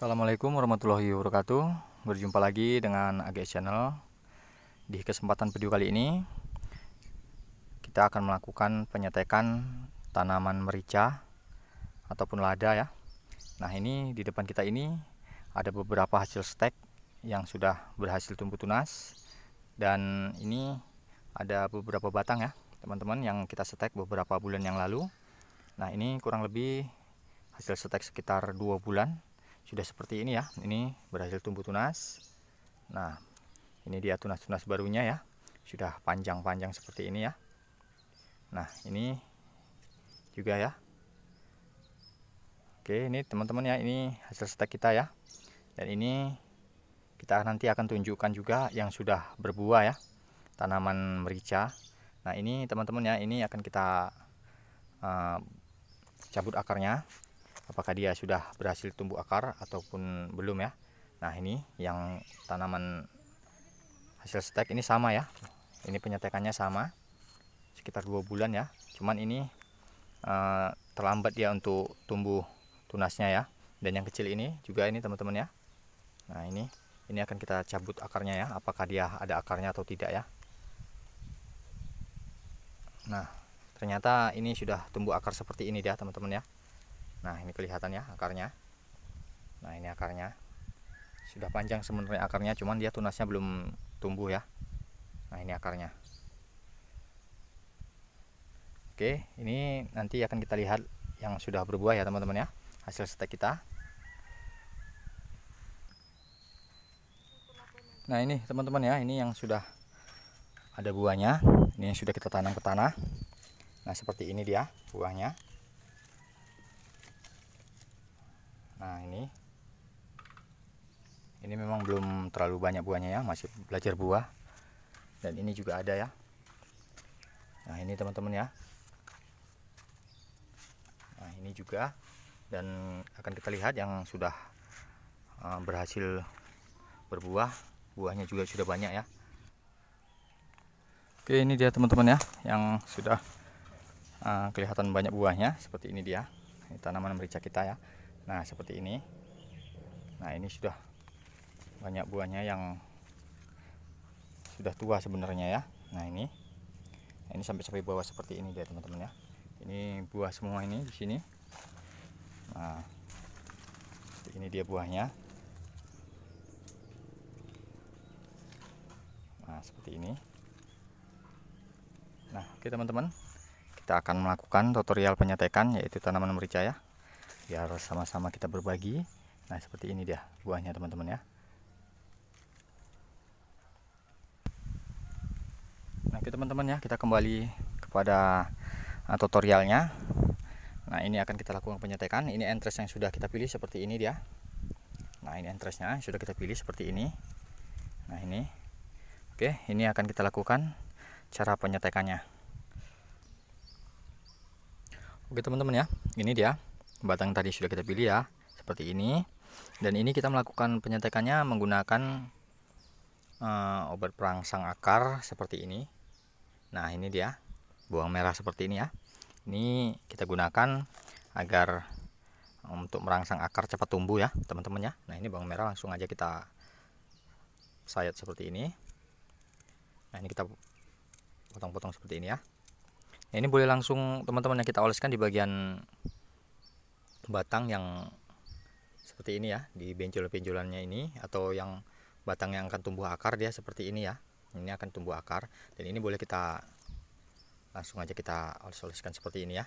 Assalamualaikum warahmatullahi wabarakatuh Berjumpa lagi dengan AGS Channel Di kesempatan video kali ini Kita akan melakukan penyetekan tanaman merica Ataupun lada ya Nah ini di depan kita ini Ada beberapa hasil stek Yang sudah berhasil tumbuh tunas Dan ini ada beberapa batang ya Teman-teman yang kita stek beberapa bulan yang lalu Nah ini kurang lebih hasil stek sekitar 2 bulan sudah seperti ini ya ini berhasil tumbuh tunas nah ini dia tunas-tunas barunya ya sudah panjang-panjang seperti ini ya nah ini juga ya oke ini teman-teman ya ini hasil stek kita ya dan ini kita nanti akan tunjukkan juga yang sudah berbuah ya tanaman merica nah ini teman-teman ya ini akan kita uh, cabut akarnya apakah dia sudah berhasil tumbuh akar ataupun belum ya nah ini yang tanaman hasil stek ini sama ya ini penyetekannya sama sekitar dua bulan ya cuman ini eh, terlambat ya untuk tumbuh tunasnya ya dan yang kecil ini juga ini teman-teman ya nah ini ini akan kita cabut akarnya ya apakah dia ada akarnya atau tidak ya nah ternyata ini sudah tumbuh akar seperti ini dia teman-teman ya nah ini kelihatannya akarnya nah ini akarnya sudah panjang sebenarnya akarnya cuman dia tunasnya belum tumbuh ya nah ini akarnya oke ini nanti akan kita lihat yang sudah berbuah ya teman-teman ya hasil setek kita nah ini teman-teman ya ini yang sudah ada buahnya ini yang sudah kita tanam ke tanah nah seperti ini dia buahnya nah ini ini memang belum terlalu banyak buahnya ya masih belajar buah dan ini juga ada ya nah ini teman-teman ya nah ini juga dan akan kita lihat yang sudah eh, berhasil berbuah buahnya juga sudah banyak ya oke ini dia teman-teman ya yang sudah eh, kelihatan banyak buahnya seperti ini dia ini tanaman merica kita ya nah seperti ini nah ini sudah banyak buahnya yang sudah tua sebenarnya ya nah ini nah, ini sampai sampai bawah seperti ini dia teman-teman ya ini buah semua ini di sini nah ini dia buahnya nah seperti ini nah oke teman-teman kita akan melakukan tutorial penyetekan yaitu tanaman merica ya biar sama-sama kita berbagi nah seperti ini dia buahnya teman-teman ya nah oke teman-teman ya kita kembali kepada eh, tutorialnya nah ini akan kita lakukan penyetekan ini entres yang sudah kita pilih seperti ini dia nah ini entresnya sudah kita pilih seperti ini nah ini oke ini akan kita lakukan cara penyetekannya oke teman-teman ya ini dia batang tadi sudah kita pilih ya seperti ini dan ini kita melakukan penyetekannya menggunakan uh, obat perangsang akar seperti ini nah ini dia buang merah seperti ini ya ini kita gunakan agar untuk merangsang akar cepat tumbuh ya teman-teman ya nah ini bawang merah langsung aja kita sayat seperti ini nah ini kita potong-potong seperti ini ya nah, ini boleh langsung teman-teman yang kita oleskan di bagian batang yang seperti ini ya di benjol-benjolannya ini atau yang batang yang akan tumbuh akar dia seperti ini ya ini akan tumbuh akar dan ini boleh kita langsung aja kita oles-oleskan seperti ini ya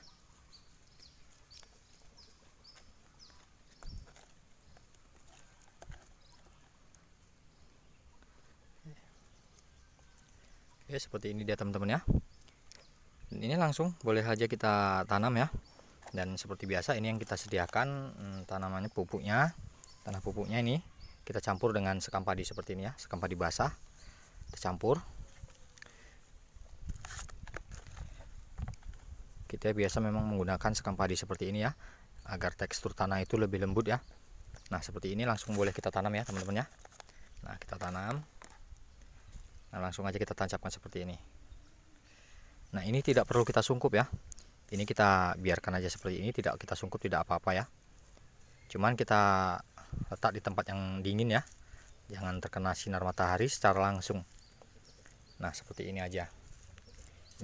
Oke seperti ini dia teman-teman ya ini langsung boleh aja kita tanam ya dan seperti biasa ini yang kita sediakan hmm, tanamannya pupuknya tanah pupuknya ini kita campur dengan sekam padi seperti ini ya sekam padi basah kita campur kita biasa memang menggunakan sekam padi seperti ini ya agar tekstur tanah itu lebih lembut ya nah seperti ini langsung boleh kita tanam ya teman-teman ya nah kita tanam nah langsung aja kita tancapkan seperti ini nah ini tidak perlu kita sungkup ya ini kita biarkan aja seperti ini tidak kita sungkup tidak apa-apa ya cuman kita letak di tempat yang dingin ya jangan terkena sinar matahari secara langsung nah seperti ini aja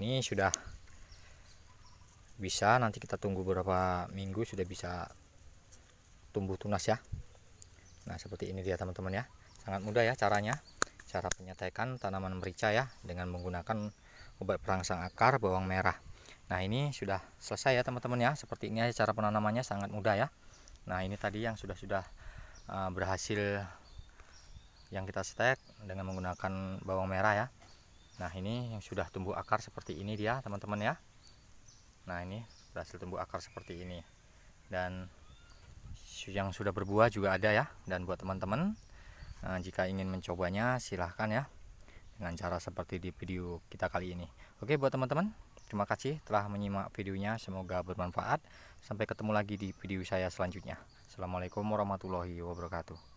ini sudah bisa nanti kita tunggu beberapa minggu sudah bisa tumbuh tunas ya nah seperti ini dia teman-teman ya sangat mudah ya caranya cara penyetekan tanaman merica ya dengan menggunakan obat perangsang akar bawang merah Nah ini sudah selesai ya teman-teman ya. Seperti ini aja cara penanamannya sangat mudah ya. Nah ini tadi yang sudah-sudah eh, berhasil yang kita stek dengan menggunakan bawang merah ya. Nah ini yang sudah tumbuh akar seperti ini dia teman-teman ya. Nah ini berhasil tumbuh akar seperti ini. Dan yang sudah berbuah juga ada ya. Dan buat teman-teman uh, jika ingin mencobanya silahkan ya. Dengan cara seperti di video kita kali ini. Oke buat teman-teman Terima kasih telah menyimak videonya, semoga bermanfaat. Sampai ketemu lagi di video saya selanjutnya. Assalamualaikum warahmatullahi wabarakatuh.